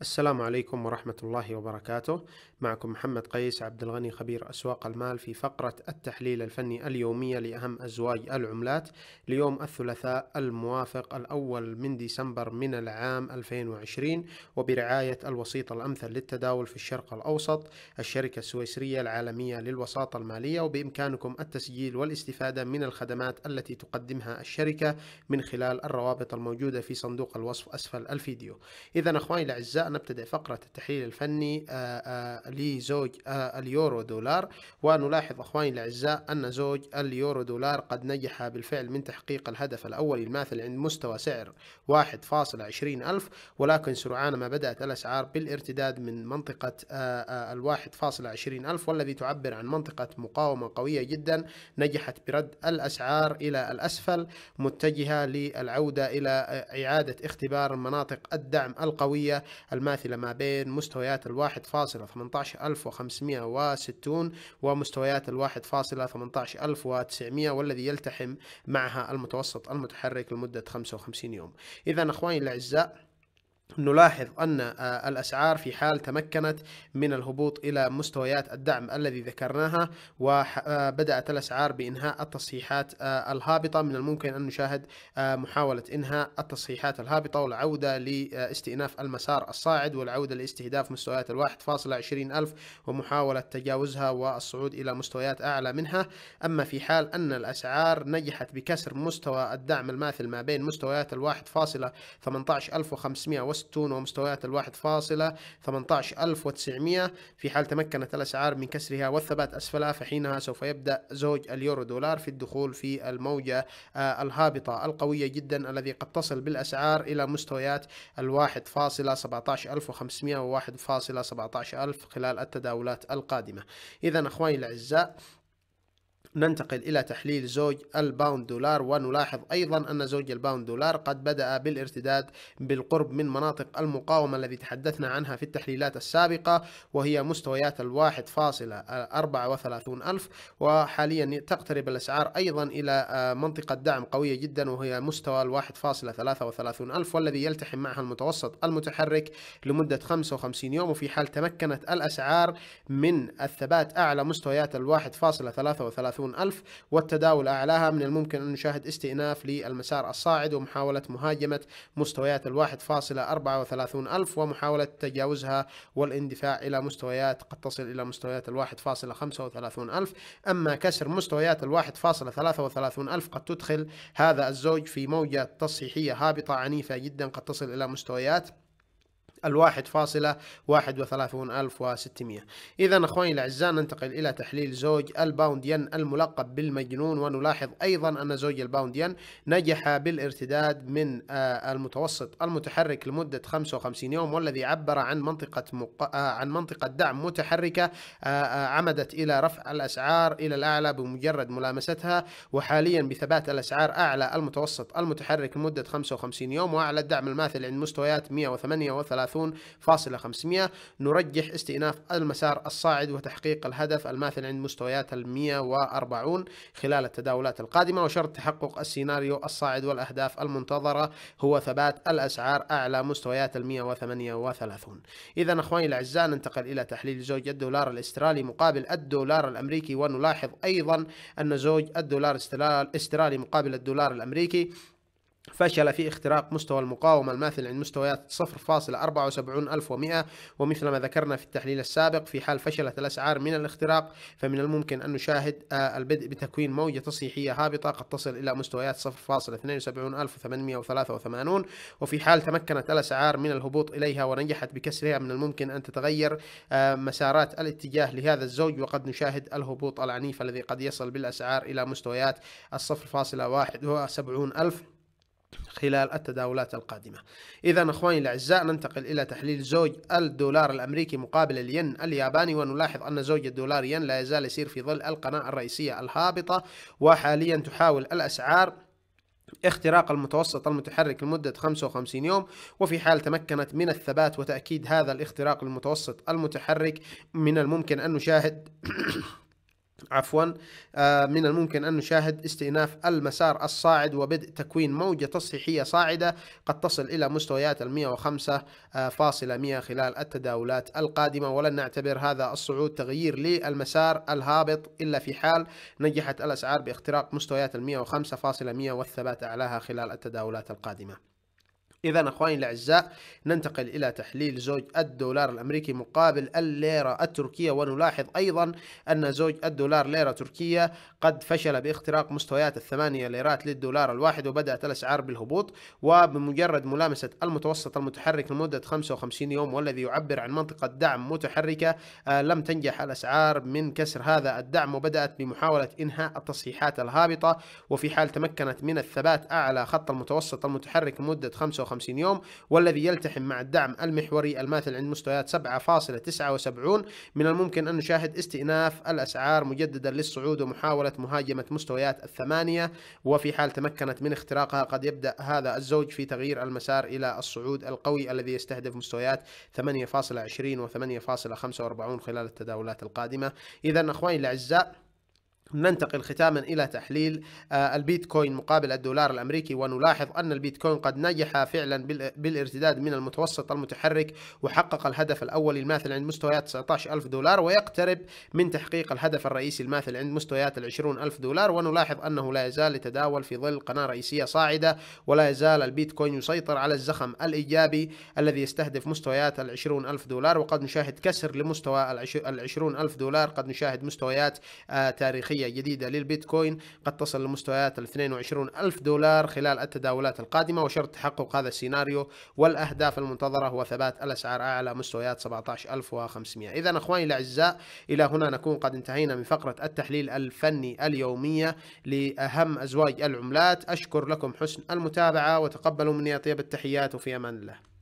السلام عليكم ورحمة الله وبركاته معكم محمد قيس عبد الغني خبير أسواق المال في فقرة التحليل الفني اليومية لأهم أزواج العملات ليوم الثلاثاء الموافق الأول من ديسمبر من العام 2020 وبرعاية الوسيط الأمثل للتداول في الشرق الأوسط الشركة السويسرية العالمية للوساطة المالية وبإمكانكم التسجيل والاستفادة من الخدمات التي تقدمها الشركة من خلال الروابط الموجودة في صندوق الوصف أسفل الفيديو إذا أخواني الأعزاء نبتدئ فقرة التحليل الفني آه، آه، لزوج آه، اليورو دولار ونلاحظ أخواني الأعزاء أن زوج اليورو دولار قد نجح بالفعل من تحقيق الهدف الأول الماثل عند مستوى سعر 1.20 ألف ولكن سرعان ما بدأت الأسعار بالارتداد من منطقة ال 1.20 ألف والذي تعبر عن منطقة مقاومة قوية جدا نجحت برد الأسعار إلى الأسفل متجهة للعودة إلى إعادة اختبار مناطق الدعم القوية الماثلة ما بين مستويات الواحد فاصلة ألف وخمسمائة وستون ومستويات الواحد فاصلة ألف وتسعمائة والذي يلتحم معها المتوسط المتحرك لمدة خمسة وخمسين يوم إذا أخواني الأعزاء نلاحظ أن آه، الأسعار في حال تمكنت من الهبوط إلى مستويات الدعم الذي ذكرناها وبدأت آه، الأسعار بإنهاء التصحيحات آه، الهابطة من الممكن أن نشاهد محاولة إنهاء التصحيحات الهابطة والعودة لاستئناف المسار الصاعد والعودة لاستهداف مستويات الواحد فاصلة عشرين ألف ومحاولة تجاوزها والصعود إلى مستويات أعلى منها أما في حال أن الأسعار نجحت بكسر مستوى الدعم الماثل ما بين مستويات الواحد فاصلة ثمانية ألف وخمسمائة وستون ومستويات الواحد فاصلة 18900 في حال تمكنت الأسعار من كسرها والثبات أسفلها فحينها سوف يبدأ زوج اليورو دولار في الدخول في الموجة آه، الهابطة القوية جدا الذي قد تصل بالأسعار إلى مستويات الواحد فاصلة 17500 وواحد فاصلة ألف خلال التداولات القادمة إذا أخواني الأعزاء ننتقل إلى تحليل زوج الباوند دولار ونلاحظ أيضا أن زوج الباوند دولار قد بدأ بالارتداد بالقرب من مناطق المقاومة الذي تحدثنا عنها في التحليلات السابقة وهي مستويات الواحد فاصلة أربعة وثلاثون ألف وحاليا تقترب الأسعار أيضا إلى آه، منطقة دعم قوية جدا وهي مستوى الواحد فاصلة ثلاثة وثلاثون ألف والذي يلتحم معها المتوسط المتحرك لمدة 55 يوم وفي حال تمكنت الأسعار من الثبات أعلى مستويات الواحد فاصلة ثلاثة وثلاثون 30 ألف والتداول أعلاها من الممكن أن نشاهد استئناف للمسار الصاعد ومحاولة مهاجمة مستويات الواحد فاصلة وثلاثون ألف ومحاولة تجاوزها والاندفاع إلى مستويات قد تصل إلى مستويات الواحد فاصلة وثلاثون ألف أما كسر مستويات الواحد فاصلة وثلاثون ألف قد تدخل هذا الزوج في موجة تصحيحية هابطة عنيفة جدا قد تصل إلى مستويات الواحد فاصلة واحد وثلاثون ألف وستمية إذا أخواني الأعزاء ننتقل إلى تحليل زوج الباوند ين الملقب بالمجنون ونلاحظ أيضا أن زوج الباوند ين نجح بالارتداد من آه، المتوسط المتحرك لمدة 55 يوم والذي عبر عن منطقة مق... آه، عن منطقة دعم متحركة آه، عمدت إلى رفع الأسعار إلى الأعلى بمجرد ملامستها وحاليا بثبات الأسعار أعلى المتوسط المتحرك لمدة 55 يوم وأعلى الدعم الماثل عند مستويات 138 500 نرجح استئناف المسار الصاعد وتحقيق الهدف الماثل عند مستويات ال 140 خلال التداولات القادمة وشرط تحقق السيناريو الصاعد والأهداف المنتظرة هو ثبات الأسعار أعلى مستويات ال 138 إذا أخواني الأعزاء ننتقل إلى تحليل زوج الدولار الاسترالي مقابل الدولار الأمريكي ونلاحظ أيضا أن زوج الدولار الاسترالي مقابل الدولار الأمريكي فشل في اختراق مستوى المقاومة الماثل عند مستويات 0.74100 ومثل ما ذكرنا في التحليل السابق في حال فشلت الأسعار من الاختراق فمن الممكن أن نشاهد آه، البدء بتكوين موجة تصحيحية هابطة قد تصل إلى مستويات 0.72883 وفي حال تمكنت الأسعار من الهبوط إليها ونجحت بكسرها من الممكن أن تتغير آه، مسارات الاتجاه لهذا الزوج وقد نشاهد الهبوط العنيف الذي قد يصل بالأسعار إلى مستويات 0.71000 خلال التداولات القادمة إذا أخواني الأعزاء ننتقل إلى تحليل زوج الدولار الأمريكي مقابل الين الياباني ونلاحظ أن زوج الدولار ين لا يزال يسير في ظل القناة الرئيسية الهابطة وحاليا تحاول الأسعار اختراق المتوسط المتحرك لمدة 55 يوم وفي حال تمكنت من الثبات وتأكيد هذا الاختراق المتوسط المتحرك من الممكن أن نشاهد عفوا آه، من الممكن أن نشاهد استئناف المسار الصاعد وبدء تكوين موجة تصحيحية صاعدة قد تصل إلى مستويات آه، فاصلة 105.100 خلال التداولات القادمة ولن نعتبر هذا الصعود تغيير للمسار الهابط إلا في حال نجحت الأسعار باختراق مستويات فاصلة 105.100 والثبات أعلاها خلال التداولات القادمة إذا أخواني الأعزاء ننتقل إلى تحليل زوج الدولار الأمريكي مقابل الليرة التركية ونلاحظ أيضا أن زوج الدولار ليرة تركية قد فشل باختراق مستويات الثمانية ليرات للدولار الواحد وبدأت الأسعار بالهبوط وبمجرد ملامسة المتوسط المتحرك لمدة 55 يوم والذي يعبر عن منطقة دعم متحركة آه، لم تنجح الأسعار من كسر هذا الدعم وبدأت بمحاولة إنهاء التصحيحات الهابطة وفي حال تمكنت من الثبات أعلى خط المتوسط المتحرك لمدة 55 55 يوم والذي يلتحم مع الدعم المحوري الماثل عند مستويات 7.79 من الممكن أن نشاهد استئناف الأسعار مجددا للصعود ومحاولة مهاجمة مستويات الثمانية وفي حال تمكنت من اختراقها قد يبدأ هذا الزوج في تغيير المسار إلى الصعود القوي الذي يستهدف مستويات 8.20 و 8.45 خلال التداولات القادمة إذا أخواني الأعزاء ننتقل ختاما الى تحليل آه، البيتكوين مقابل الدولار الامريكي ونلاحظ ان البيتكوين قد نجح فعلا بالارتداد من المتوسط المتحرك وحقق الهدف الاول الماثل عند مستويات 19000 دولار ويقترب من تحقيق الهدف الرئيسي الماثل عند مستويات ال 20000 دولار ونلاحظ انه لا يزال يتداول في ظل قناه رئيسيه صاعده ولا يزال البيتكوين يسيطر على الزخم الايجابي الذي يستهدف مستويات ال 20000 دولار وقد نشاهد كسر لمستوى ال 20000 دولار قد نشاهد مستويات آه، تاريخيه سنوية جديدة للبيتكوين قد تصل لمستويات ال 22 ألف دولار خلال التداولات القادمة وشرط تحقق هذا السيناريو والأهداف المنتظرة هو ثبات الأسعار أعلى مستويات 17500 إذا أخواني الأعزاء إلى هنا نكون قد انتهينا من فقرة التحليل الفني اليومية لأهم أزواج العملات أشكر لكم حسن المتابعة وتقبلوا مني أطيب التحيات وفي أمان الله